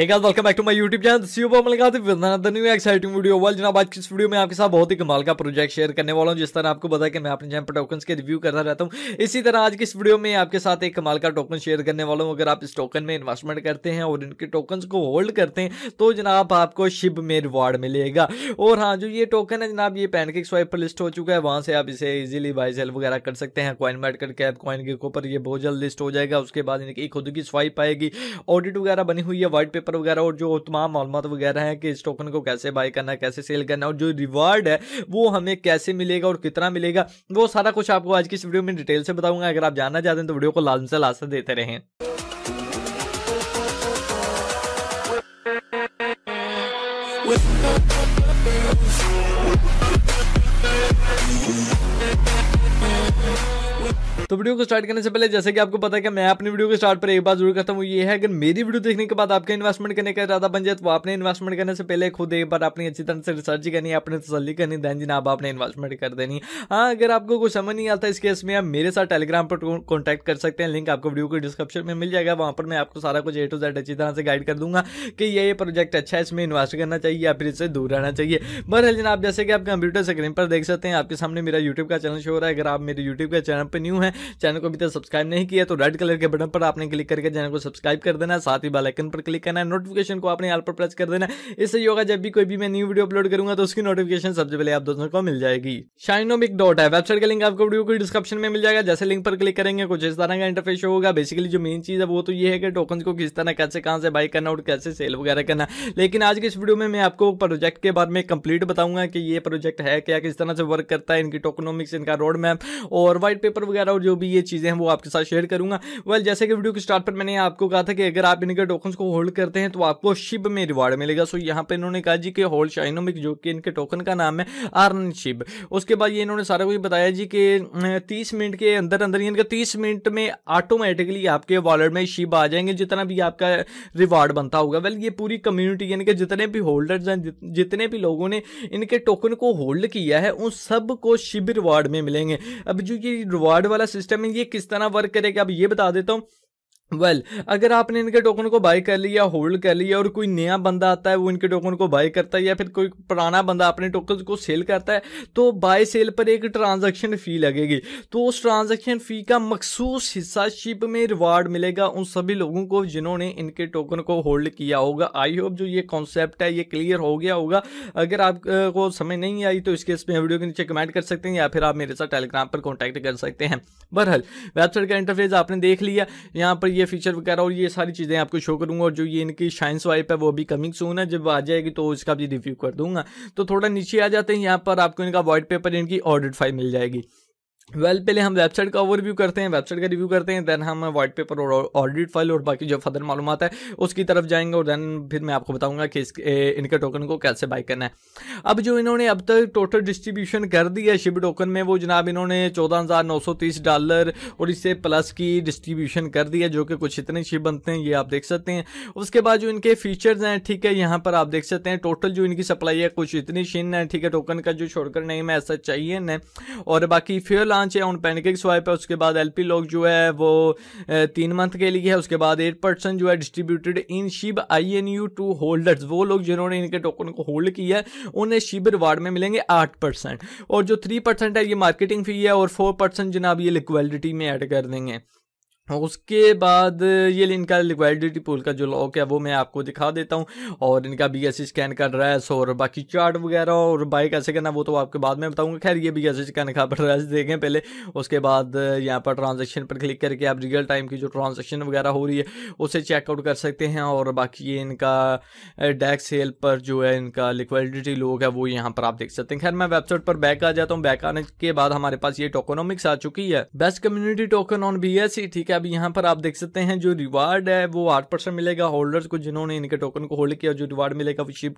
welcome back to my YouTube channel with new exciting video well जनाब आज इस video में आपके साथ बहुत ही कमाल का प्रोजेक्ट शेयर करने वाला हूं जिस तरह आपको बताया कि मैं अपने चैनल पर टोकन के रिव्यू करता रहता हूं इसी तरह आज की इस वीडियो में आपके साथ एक कमाल का टोकन शेयर करने वाला हूँ अगर आप इस टोकन में इन्वेस्टमेंट करते हैं और इनके टोकन को होल्ड करते हैं तो जनाब आपको शिप में रिवार्ड मिलेगा और हाँ जो ये टोकन है जनाब ये पैनकेक स्वाइप पर लिस्ट हो चुका है वहां से आप इसे ईजिली बाई सेल वगैरह कर सकते हैं कॉइन मैट करके आप कॉइन के ऊपर ये बहुत जल्द लिस्ट हो जाएगा उसके बाद इनकी खुद की स्वाइप आएगी ऑडिट वगैरह बनी हुई है व्हाइट पेपर पेपर वगैरह और जो तमाम मालूम वगैरह हैं कि इस टोकन को कैसे बाय करना है कैसे सेल करना है और जो रिवार्ड है वो हमें कैसे मिलेगा और कितना मिलेगा वो सारा कुछ आपको आज की इस वीडियो में डिटेल से बताऊंगा अगर आप जानना चाहते हैं तो वीडियो को लाल से लास्ट देते रहें तो वीडियो को स्टार्ट करने से पहले जैसे कि आपको पता है कि मैं अपनी वीडियो के स्टार्ट पर एक बार जरूर करता हूँ ये है अगर मेरी वीडियो देखने के बाद आपका इन्वेस्टमेंट करने का ज़्यादा बन जाए तो आपने इन्वेस्टमेंट करने से पहले खुद एक बार आपने अच्छी तरह से रिसर्च करनी है अपने तसली करनी दैन आप आपने इन्वेस्टमेंट कर देनी हाँ अगर आपको कुछ समझ नहीं आता इस केस में आप मेरे साथ टेलीग्राम पर कॉन्टैक्ट कर सकते हैं लिंक आपको वीडियो को डिस्क्रिप्शन में मिल जाएगा वहाँ पर मैं आपको सारा कुछ ए टू जेड अच्छी तरह से गाइड कर दूंगा कि ये प्रोजेक्ट अच्छा है इसमें इन्वेस्ट करना चाहिए या फिर इससे दूर रहना चाहिए बहरहाल आप जैसे कि आप कंप्यूटर स्क्रीन पर देख सकते हैं आपके सामने मेरा यूट्यूब का चैनल शो हो रहा है अगर आप मेरे यूट्यूब के चैनल पर न्यू है चैनल को अभी तक सब्सक्राइब नहीं किया तो रेड कलर के बटन पर आपने क्लिक करके चैनल को सब्सक्राइब कर देना साथ ही बेलाइकन पर क्लिक करना है नोटिफिकेशन को आपने यहाँ पर प्रेस कर देना इससे होगा जब भी कोई भी मैं न्यू वीडियो अपलोड करूंगा तो उसकी नोटिफिकेशन सबसे पहले आप दोस्तों को मिल जाएगी शाइनोमिक डॉट है वेबसाइट का लिंक आपको वीडियो को डिस्क्रिप्शन में मिल जाएगा जैसे लिंक पर क्लिक करेंगे कुछ इस तरह का इंटरफेस होगा बेसिकली जो मेन चीज है वो तो ये है कि टोकन को किस तरह कैसे कहां से बाई करना और कैसे सेल वगैरह करना लेकिन आज के इस वीडियो में मैं आपको प्रोजेक्ट के बारे में कंप्लीट बताऊंगा कि ये प्रोजेक्ट है क्या किस तरह से वर्क करता है इनकी टोकनोमिक्स इनका रोड मैप और व्हाइट पेपर वगैरह और जो भी ये चीज़ें हैं वो आपके साथ शेयर करूंगा वेल जैसे कि वीडियो के स्टार्ट पर मैंने आपको कहा था कि अगर आप इनके टोकन्स को होल्ड करते हैं तो आपको शिप में रिवार्ड मिलेगा सो यहाँ पर इन्होंने कहा जी कि होल्ड शाइनोमिक जो कि इनके टोकन का नाम है आर्न शिप उसके बाद ये इन्होंने सारा कुछ बताया जी कि तीस मिनट के अंदर अंदर यानी तीस मिनट में ऑटोमेटिकली आपके वॉलेट में शिप आ जाएंगे जितना भी आपका रिवार्ड बनता होगा वेल ये पूरी कम्युनिटी यानी कि जितने भी होल्डर्स हैं जितने भी लोगों ने इनके टोकन को होल्ड किया है उन सब को शिब रिवार्ड में मिलेंगे अब जो ये रिवार्ड वाला सिस्टम है ये किस तरह वर्क करेगा अब ये बता देता हूँ वेल well, अगर आपने इनके टोकन को बाई कर लिया होल्ड कर लिया और कोई नया बंदा आता है वो इनके टोकन को बाई करता है या फिर कोई पुराना बंदा अपने टोकन को सेल करता है तो बाय सेल पर एक ट्रांजैक्शन फ़ी लगेगी तो उस ट्रांजैक्शन फ़ी का मखसूस हिस्सा शिप में रिवार्ड मिलेगा उन सभी लोगों को जिन्होंने इनके टोकन को होल्ड किया होगा आई होप जो ये कॉन्सेप्ट है ये क्लियर हो गया होगा अगर आपको समझ नहीं आई तो इसके इसमें वीडियो के नीचे कमेंट कर सकते हैं या फिर आप मेरे साथ टेलीग्राम पर कॉन्टैक्ट कर सकते हैं बहरहाल वेबसाइट का इंटरफेस आपने देख लिया यहाँ पर ये फीचर वगैरह और ये सारी चीज़ें आपको शो करूँगा और जो ये इनकी शाइन स्वाइप है वो भी कमिंग सून है जब आ जाएगी तो उसका भी रिव्यू कर दूंगा तो थोड़ा नीचे आ जाते हैं यहाँ पर आपको इनका वाइट पेपर इनकी ऑडिट फाइल मिल जाएगी वेल well, पहले हम वेबसाइट का ओवरव्यू करते हैं वेबसाइट का रिव्यू करते हैं देन हम वाइट पेपर और ऑडिट फाइल और बाकी जो फर्दर मालूम है उसकी तरफ जाएंगे और देन फिर मैं आपको बताऊंगा कि इस इनके टोकन को कैसे बाई करना है अब जो इन्होंने अब तक टोटल डिस्ट्रीब्यूशन कर दी है शिब टोकन में वो जनाब इन्होंने चौदह डॉलर और इससे प्लस की डिस्ट्रीब्यूशन कर दी है जो कि कुछ इतने शिप बनते हैं ये आप देख सकते हैं उसके बाद जो इनके फीचर्स हैं ठीक है यहाँ पर आप देख सकते हैं टोटल जो इनकी सप्लाई है कुछ इतनी शिन है ठीक है टोकन का जो छोड़कर नहीं मैं ऐसा चाहिए और बाकी फ्यूल ब्रांच है ऑन पेनकेक स्वाइप है उसके बाद एलपी लॉक जो है वो तीन मंथ के लिए है उसके बाद एट परसेंट जो है डिस्ट्रीब्यूटेड इन शिब आईएनयू टू होल्डर्स वो लोग जिन्होंने इनके टोकन को होल्ड किया है उन्हें शिब रिवार्ड में मिलेंगे आठ परसेंट और जो थ्री परसेंट है ये मार्केटिंग फी है और फोर परसेंट जनाब ये लिक्विडिटी में एड कर देंगे हाँ, उसके बाद ये इनका लिक्विडिटी पुल का जो लॉक है वो मैं आपको दिखा देता हूँ और इनका बी एस स्कैन का ड्रेस और बाकी चार्ट वगैरह और बाई कैसे करना वो तो आपके बाद में बताऊँगा खैर ये बी एस स्कैन का ड्रेस देखें पहले उसके बाद यहाँ पर ट्रांजेक्शन पर क्लिक करके आप रियल टाइम की जो ट्रांजेक्शन वगैरह हो रही है उसे चेकआउट कर सकते हैं और बाकी ये इनका डैक सेल पर जो है इनका लिक्वालिटी लोग है वो यहाँ पर आप देख सकते हैं खैर मैं वेबसाइट पर बैक आ जाता हूँ बैक आने के बाद हमारे पास ये टोकोनॉमिक्स आ चुकी है best community token on B ठीक है अब यहाँ पर आप देख सकते हैं जो रिवार्ड है वो आठ परसेंट मिलेगा होल्डर्स को जिन्होंने इनके टोकन को होल्ड किया जो रिवार्ड मिलेगा वो शिप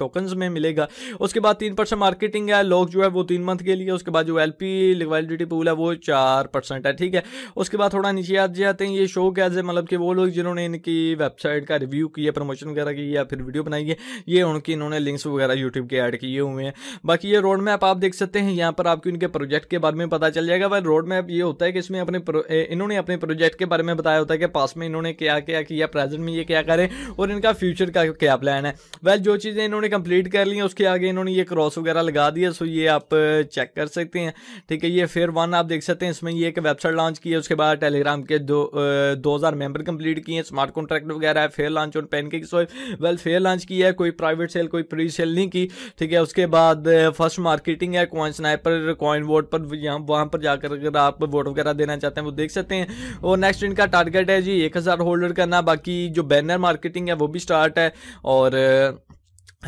टोकन में मिलेगा उसके बाद तीन परसेंट मार्केटिंग है लोग जो है वो तीन मंथ के लिए उसके बाद जो एल पी वैलिडिटी पूल है वो चार परसेंट है ठीक है उसके बाद थोड़ा नीचे आ जाते हैं ये शो कैज है मतलब कि वो लोग जिन्होंने इनकी वेबसाइट का रिव्यू किया प्रमोशन वगैरह की या फिर वीडियो बनाई है ये उनकी इन्होंने लिंक्स वगैरह यूट्यूब के ऐड किए हुए हैं बाकी ये रोड मैप आप देख सकते हैं यहाँ पर आपको इनके प्रोजेक्ट के बारे में पता चल जाएगा वह रोड मैप ये होता है कि इसमें अपने इन्होंने अपने अपने प्रोजेक्ट के बारे में बताया होता है कि पास में इन्होंने क्या क्या किया प्रेजेंट में ये क्या करें और इनका फ्यूचर का क्या प्लान है वेल जो चीज़ें इन्होंने कंप्लीट कर ली हैं उसके आगे इन्होंने ये क्रॉस वगैरह लगा दिया सो ये आप चेक कर सकते हैं ठीक है ये फिर वन आप देख सकते हैं इसमें ये एक वेबसाइट लॉन्च की है उसके बाद टेलीग्राम के दो हज़ार मेम्बर कंप्लीट किए हैं स्मार्ट कॉन्ट्रैक्ट वगैरह है फेयर लॉन्च ऑन पेनकेक सोए वेल फेयर लॉन्च किया है कोई प्राइवेट सेल कोई प्री सेल नहीं की ठीक है उसके बाद फर्स्ट मार्केटिंग है कॉइन स्नाइपर कॉइन वोट पर वहाँ पर जाकर अगर आप वोट वगैरह देना चाहते हैं वो देख सकते हैं और नेक्स्ट इनका टारगेट है जी एक हज़ार होल्डर करना बाकी जो बैनर मार्केटिंग है वो भी स्टार्ट है और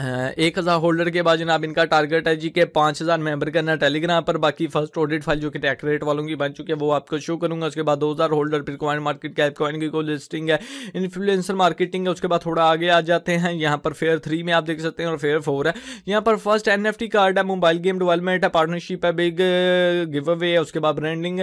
एक हज़ार होल्डर के बाद जनाब इनका टारगेट है जी के पाँच हज़ार मेम्बर करना टेलीग्राम पर बाकी फर्स्ट ऑडिट फाइल जो कि टैक्स रेट वालों की बन चुकी है वो आपको शो करूंगा उसके बाद दो हज़ार होल्डर फिर कॉइन मार्केट कैप कॉइन की को लिस्टिंग है इन्फ्लुएंसर मार्केटिंग है उसके बाद थोड़ा आगे आ जाते हैं यहाँ पर फेयर थ्री में आप देख सकते हैं और फेयर फोर है यहाँ पर फर्स्ट एन कार्ड है मोबाइल गेम डेवलपमेंट है पार्टनरशिप है बिग गिव अवे है उसके बाद ब्रांडिंग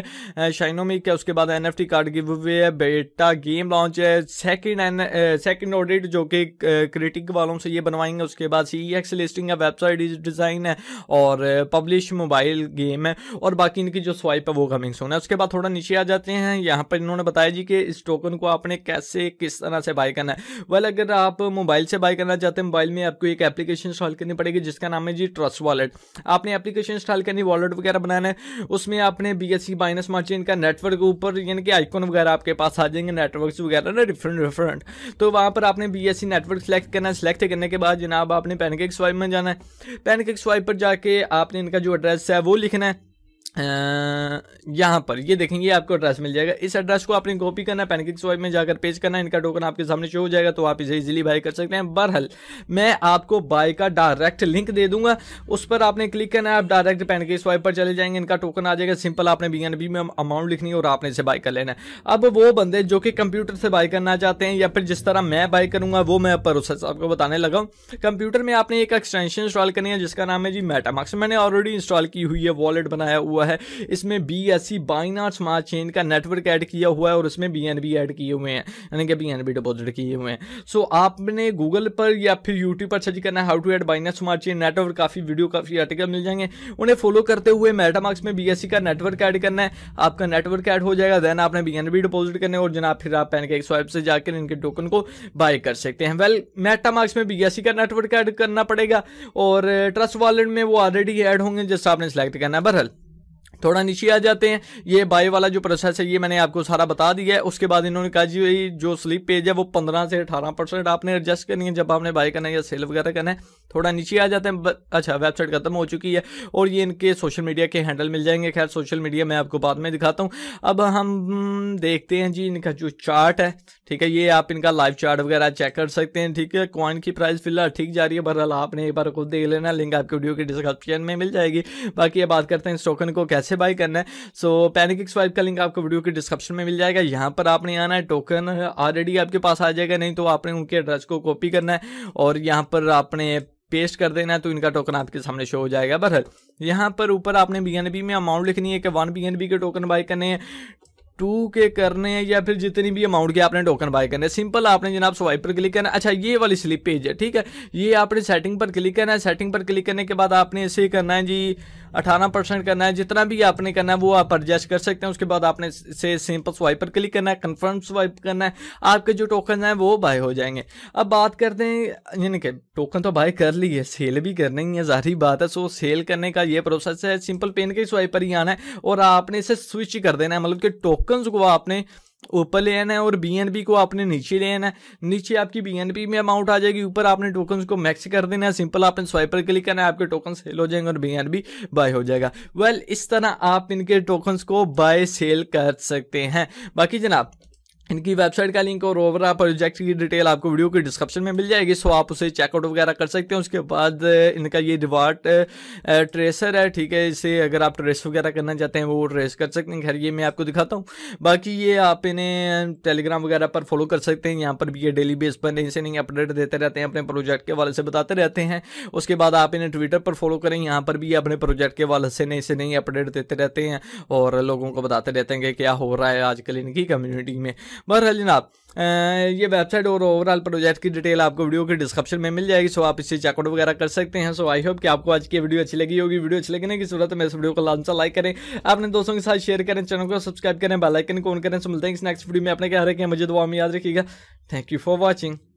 शाइनोमिक uh, है उसके बाद एन कार्ड गिव अवे है बेटा गेम लॉन्च है सेकेंड एन सेकेंड ऑडिट जो कि क्रिटिक uh, वालों से ये बनवाएंगे उसके उसके बाद सी एक्स लिस्टिंग है वेबसाइट डिज़ाइन है और पब्लिश मोबाइल गेम है और बाकी इनकी जो स्वाइप है वो कमिंग सोन है उसके बाद थोड़ा नीचे आ जाते हैं यहाँ पर इन्होंने बताया जी कि इस टोकन को आपने कैसे किस तरह से बाय करना है वेल अगर आप मोबाइल से बाय करना चाहते हैं मोबाइल में आपको एक एप्लीकेशन इंस्टॉल करनी पड़ेगी जिसका नाम है जी ट्रस्ट वॉलेट आपने एप्लीकेशन इंस्टॉल करनी वॉलेट वगैरह बनाना है उसमें आपने बी एस सी माइनस मार्चिन का नेटवर्क ऊपर यानी कि आइकॉन वगैरह आपके पास आ जाएंगे नेटवर्क वगैरह ना डिफरेंट डिफरेंट तो वहाँ पर आपने B S C network select करना है सिलेक्ट करने के बाद जनाब आपने पेनकेक स्वाइप में जाना है पेनकेक स्वाइप पर जाके आपने इनका जो एड्रेस है वो लिखना है यहाँ पर ये देखेंगे आपको एड्रेस मिल जाएगा इस एड्रेस को आपने कॉपी करना है पैनकिक स्वाइप में जाकर पेज करना है इनका टोकन आपके सामने शो हो जाएगा तो आप इसे इजीली बाय कर सकते हैं बरहल मैं आपको बाय का डायरेक्ट लिंक दे दूंगा उस पर आपने क्लिक करना है आप डायरेक्ट पैनकिक स्वाइप पर चले जाएंगे इनका टोकन आ जाएगा सिंपल आपने बी एन बी में अमाउंट लिखनी है और आपने इसे बाय कर लेना है अब वो बंदे जो कि कंप्यूटर से बाय करना चाहते हैं या फिर जिस तरह मैं बाय करूंगा वो मैं पर उस आपको बताने लगा हूँ कंप्यूटर में आपने एक एक्सटेंशन इंस्टॉल करनी है जिसका नाम है जी मेटामार्क्स मैंने ऑलरेडी इंस्टॉल की हुई है वॉलेट बनाया हुआ हुआ है इसमें B S C Binance Smart Chain का नेटवर्क ऐड किया हुआ है और उसमें बी एन बी एड किए हुए हैं यानी कि बी एन बी डिपोजिट किए हुए हैं सो आपने गूगल पर या फिर यूट्यूब पर सर्च करना है how to add Binance Smart Chain network काफ़ी वीडियो काफ़ी आर्टिकल मिल जाएंगे उन्हें फॉलो करते हुए मेटामार्क्स में बी एस सी का नेटवर्क ऐड करना है आपका नेटवर्क ऐड हो जाएगा देन आपने बी एन बी डिपोजिट करने और जना फिर आप पैन के स्वाइप से जाकर इनके टोकन को बाय कर सकते हैं वेल मेटामार्क्स में बी एस सी का नेटवर्क ऐड करना पड़ेगा और ट्रस्ट वॉलेट में वो ऑलरेडी ऐड होंगे जैसे आपने सेलेक्ट करना है बहरहाल थोड़ा नीचे आ जाते हैं ये बाई वाला जो प्रोसेस है ये मैंने आपको सारा बता दिया है उसके बाद इन्होंने कहा जी जो स्लिप पेज है वो पंद्रह से अठारह परसेंट आपने एडजस्ट करनी है जब आपने बाई करना है या सेल वगैरह करना है थोड़ा नीचे आ जाते हैं अच्छा वेबसाइट खत्म हो चुकी है और ये इनके सोशल मीडिया के हैंडल मिल जाएंगे खैर सोशल मीडिया मैं आपको बाद में दिखाता हूँ अब हम देखते हैं जी इनका जो चार्ट है ठीक है ये आप इनका लाइव चार्ट वगैरह चेक कर सकते हैं ठीक है कॉइन की प्राइस फिलहाल ठीक जा रही है बहरहाल आपने एक बार खुद देख लेना लिंक आपके वीडियो के डिस्क्रिप्शन में मिल जाएगी बाकी ये बात करते हैं इस टोकन को कैसे कैसे बाई करना है सो पैनिक स्वाइप का लिंक आपको वीडियो के डिस्क्रिप्शन में मिल जाएगा यहाँ पर आपने आना है टोकन ऑलरेडी आपके पास आ जाएगा नहीं तो आपने उनके एड्रेस को कॉपी करना है और यहाँ पर आपने पेस्ट कर देना है तो इनका टोकन आपके सामने शो हो जाएगा बहर यहाँ पर ऊपर आपने बी में अमाउंट लिखनी है कि वन बी के टोकन बाई करने हैं टू के करने हैं या फिर जितनी भी अमाउंट के आपने टोकन बाय करने सिंपल आपने जनाब स्वाइप पर क्लिक करना अच्छा ये वाली स्लिप पेज है ठीक है ये आपने सेटिंग पर क्लिक करना है सेटिंग पर क्लिक करने के बाद आपने इसे करना है जी अठारह परसेंट करना है जितना भी आपने करना है वो आप एडजस्ट कर सकते हैं उसके बाद आपने से सिंपल स्वाइप पर क्लिक करना है कन्फर्म स्वाइप करना है आपके जो टोकन हैं वो बाय हो जाएंगे अब बात करते हैं यानी कि टोकन तो बाय कर ली है सेल भी करनी है जाहिर बात है सो सेल करने का ये प्रोसेस है सिंपल पेन के स्वाइप पर ही आना है और आपने इसे स्विच कर देना है मतलब कि टोकन को आपने ऊपर ले आना है और बी को आपने नीचे ले आना है नीचे आपकी बी में अमाउंट आ जाएगी ऊपर आपने टोकन को मैक्स कर देना है सिंपल आपने स्वाइप पर क्लिक करना है आपके टोकन सेल हो जाएंगे और बी बाय हो जाएगा वेल well, इस तरह आप इनके टोकन्स को बाय सेल कर सकते हैं बाकी जनाब इनकी वेबसाइट का लिंक और ओवरा प्रोजेक्ट की डिटेल आपको वीडियो के डिस्क्रिप्शन में मिल जाएगी सो आप उसे चेकआउट वगैरह कर सकते हैं उसके बाद इनका ये रिवार्ड ट्रेसर है ठीक है इसे अगर आप ट्रेस वगैरह करना चाहते हैं वो ट्रेस कर सकते हैं खैर ये मैं आपको दिखाता हूँ बाकी ये आप इन्हें टेलीग्राम वगैरह पर फॉलो कर सकते हैं यहाँ पर भी ये डेली बेस पर इनसे से नहीं अपडेट देते रहते हैं अपने प्रोजेक्ट के वाले से बताते रहते हैं उसके बाद आप इन्हें ट्विटर पर फॉलो करें यहाँ पर भी अपने प्रोजेक्ट के वाले से नहीं से नहीं अपडेट देते रहते हैं और लोगों को बताते रहते हैं कि क्या हो रहा है आजकल इनकी कम्युनिटी में बहरहाल जनाब ये वेबसाइट और ओवरऑल प्रोजेक्ट की डिटेल आपको वीडियो के डिस्क्रिप्शन में मिल जाएगी सो आप इससे चेकआउट वगैरह कर सकते हैं सो आई होप कि आपको आज की वीडियो अच्छी लगी होगी वीडियो अच्छी लगी ना कि सूरत में इस वीडियो को लांचा लाइक करें अपने दोस्तों के साथ शेयर करें चैनल को सब्सक्राइब करें बेलाइकन को ऑन करें सो मिलते हैं नेक्स्ट वीडियो में अपने कह रहे हैं मुझे दुआ में याद रखिएगा थैंक यू फॉर वॉचिंग